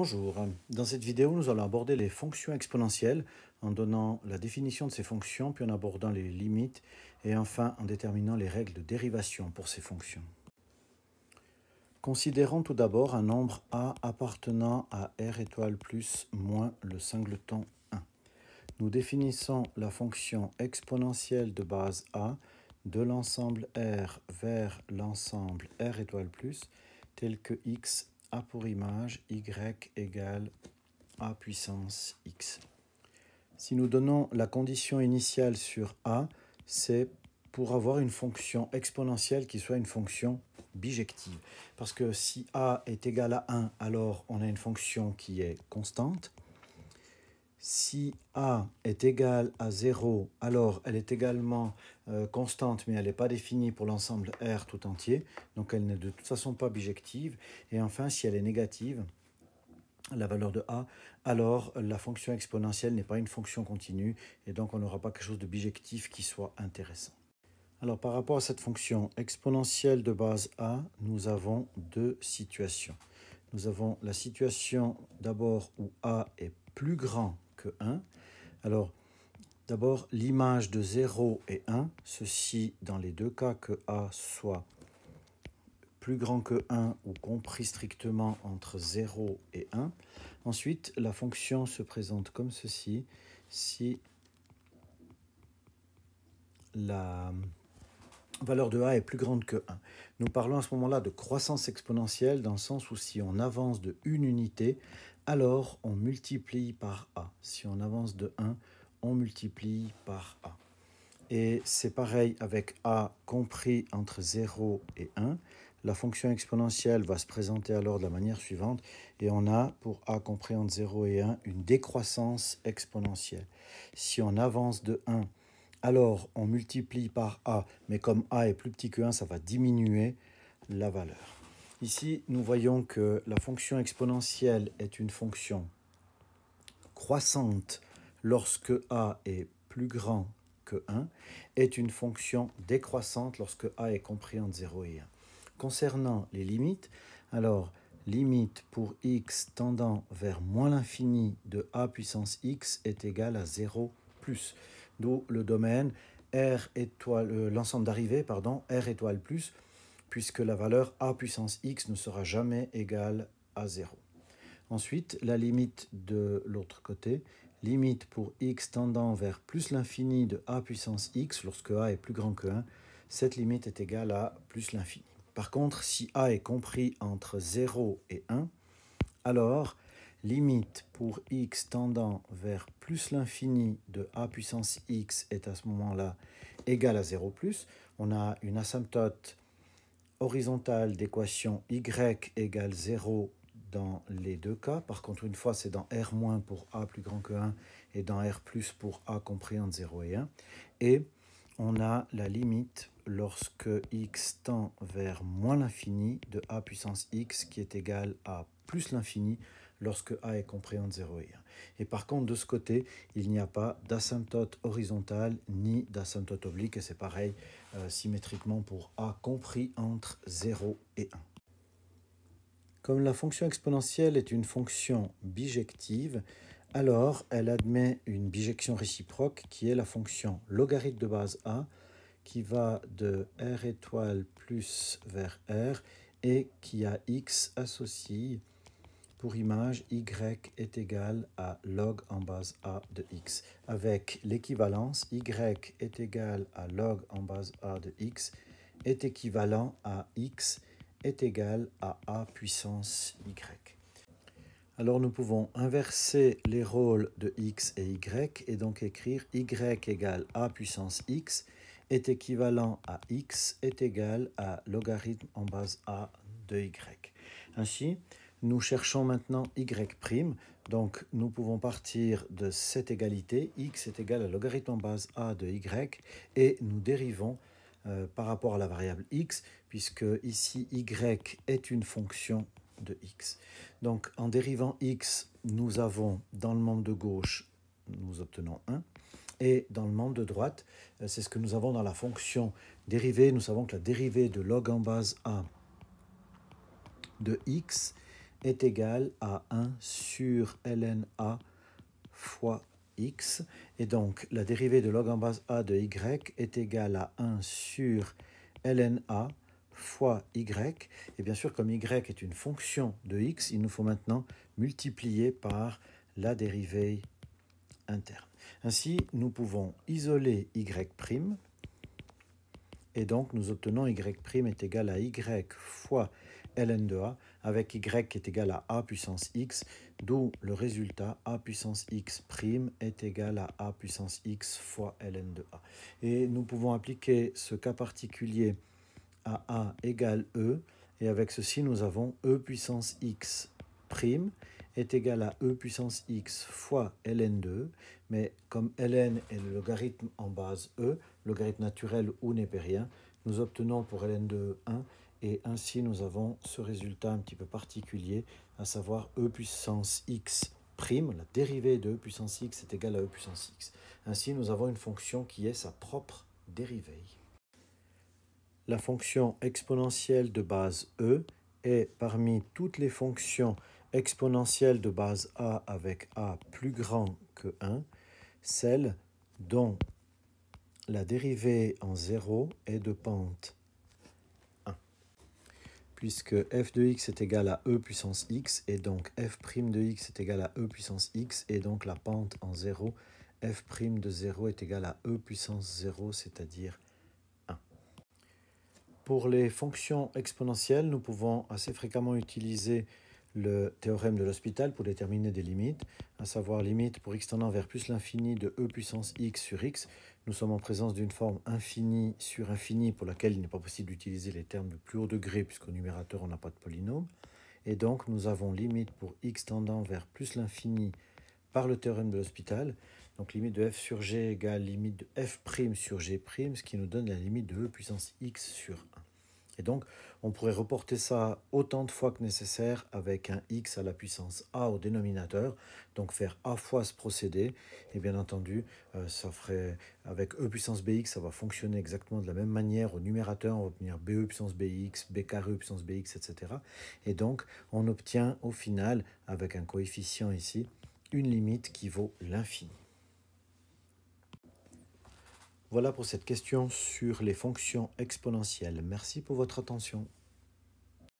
Bonjour, dans cette vidéo nous allons aborder les fonctions exponentielles en donnant la définition de ces fonctions, puis en abordant les limites et enfin en déterminant les règles de dérivation pour ces fonctions. Considérons tout d'abord un nombre a appartenant à r étoile plus moins le singleton 1. Nous définissons la fonction exponentielle de base a de l'ensemble r vers l'ensemble r étoile plus tel que x a pour image y égale a puissance x. Si nous donnons la condition initiale sur a, c'est pour avoir une fonction exponentielle qui soit une fonction bijective. Parce que si a est égal à 1, alors on a une fonction qui est constante si A est égal à 0, alors elle est également euh, constante, mais elle n'est pas définie pour l'ensemble R tout entier, donc elle n'est de toute façon pas bijective. Et enfin, si elle est négative, la valeur de A, alors la fonction exponentielle n'est pas une fonction continue, et donc on n'aura pas quelque chose de bijectif qui soit intéressant. Alors par rapport à cette fonction exponentielle de base A, nous avons deux situations. Nous avons la situation d'abord où A est plus grand que 1. Alors, d'abord, l'image de 0 et 1, ceci dans les deux cas que A soit plus grand que 1 ou compris strictement entre 0 et 1. Ensuite, la fonction se présente comme ceci. Si la valeur de a est plus grande que 1. Nous parlons à ce moment-là de croissance exponentielle dans le sens où si on avance de une unité, alors on multiplie par A. Si on avance de 1, on multiplie par A. Et c'est pareil avec A compris entre 0 et 1. La fonction exponentielle va se présenter alors de la manière suivante. Et on a pour A compris entre 0 et 1 une décroissance exponentielle. Si on avance de 1, alors on multiplie par A. Mais comme A est plus petit que 1, ça va diminuer la valeur. Ici, nous voyons que la fonction exponentielle est une fonction croissante lorsque a est plus grand que 1, est une fonction décroissante lorsque a est compris entre 0 et 1. Concernant les limites, alors limite pour x tendant vers moins l'infini de a puissance x est égale à 0 plus, d'où le domaine r étoile, euh, l'ensemble d'arrivée, pardon, r étoile plus, puisque la valeur a puissance x ne sera jamais égale à 0. Ensuite, la limite de l'autre côté, limite pour x tendant vers plus l'infini de a puissance x, lorsque a est plus grand que 1, cette limite est égale à plus l'infini. Par contre, si a est compris entre 0 et 1, alors limite pour x tendant vers plus l'infini de a puissance x est à ce moment-là égale à 0 ⁇ on a une asymptote horizontale d'équation y égale 0 dans les deux cas. Par contre, une fois, c'est dans R- moins pour A plus grand que 1 et dans R plus pour A compris entre 0 et 1. Et on a la limite lorsque x tend vers moins l'infini de a puissance x qui est égal à plus l'infini lorsque A est compris entre 0 et 1. Et par contre, de ce côté, il n'y a pas d'asymptote horizontale ni d'asymptote oblique, et c'est pareil euh, symétriquement pour A compris entre 0 et 1. Comme la fonction exponentielle est une fonction bijective, alors elle admet une bijection réciproque qui est la fonction logarithme de base A qui va de R étoile plus vers R et qui a x associé, pour image, y est égal à log en base a de x, avec l'équivalence y est égal à log en base a de x est équivalent à x est égal à a puissance y. Alors nous pouvons inverser les rôles de x et y et donc écrire y égale a puissance x est équivalent à x est égal à logarithme en base a de y. Ainsi, nous cherchons maintenant y'. Donc nous pouvons partir de cette égalité. x est égal à logarithme en base a de y. Et nous dérivons euh, par rapport à la variable x, puisque ici y est une fonction de x. Donc en dérivant x, nous avons dans le membre de gauche, nous obtenons 1. Et dans le membre de droite, euh, c'est ce que nous avons dans la fonction dérivée. Nous savons que la dérivée de log en base a de x est égal à 1 sur ln a fois x. Et donc, la dérivée de log en base a de y est égale à 1 sur ln a fois y. Et bien sûr, comme y est une fonction de x, il nous faut maintenant multiplier par la dérivée interne. Ainsi, nous pouvons isoler y' et donc nous obtenons y' est égal à y fois ln de a avec y est égal à a puissance x, d'où le résultat a puissance x prime est égal à a puissance x fois ln de a. Et nous pouvons appliquer ce cas particulier à a égale e, et avec ceci nous avons e puissance x prime est égal à e puissance x fois ln de e, mais comme ln est le logarithme en base e, logarithme naturel ou népérien, nous obtenons pour ln de e 1 et ainsi nous avons ce résultat un petit peu particulier, à savoir e puissance x prime, la dérivée de e puissance x est égale à e puissance x. Ainsi nous avons une fonction qui est sa propre dérivée. La fonction exponentielle de base e est parmi toutes les fonctions exponentielles de base a avec a plus grand que 1, celle dont la dérivée en 0 est de pente puisque f de x est égal à e puissance x, et donc f' prime de x est égal à e puissance x, et donc la pente en 0, f' prime de 0 est égal à e puissance 0, c'est-à-dire 1. pour les fonctions exponentielles, nous pouvons assez fréquemment utiliser le théorème de l'hospital pour déterminer des limites, à savoir limite pour x tendant vers plus l'infini de e puissance x sur x, nous sommes en présence d'une forme infinie sur infinie pour laquelle il n'est pas possible d'utiliser les termes de plus haut degré puisqu'au numérateur on n'a pas de polynôme. Et donc nous avons limite pour x tendant vers plus l'infini par le théorème de l'hospital. Donc limite de f sur g égale limite de f' prime sur g', ce qui nous donne la limite de e puissance x sur 1. Et donc, on pourrait reporter ça autant de fois que nécessaire avec un x à la puissance a au dénominateur. Donc faire a fois ce procédé. Et bien entendu, euh, ça ferait avec e puissance bx, ça va fonctionner exactement de la même manière au numérateur. On va obtenir be puissance bx, b carré e puissance bx, etc. Et donc, on obtient au final, avec un coefficient ici, une limite qui vaut l'infini. Voilà pour cette question sur les fonctions exponentielles. Merci pour votre attention.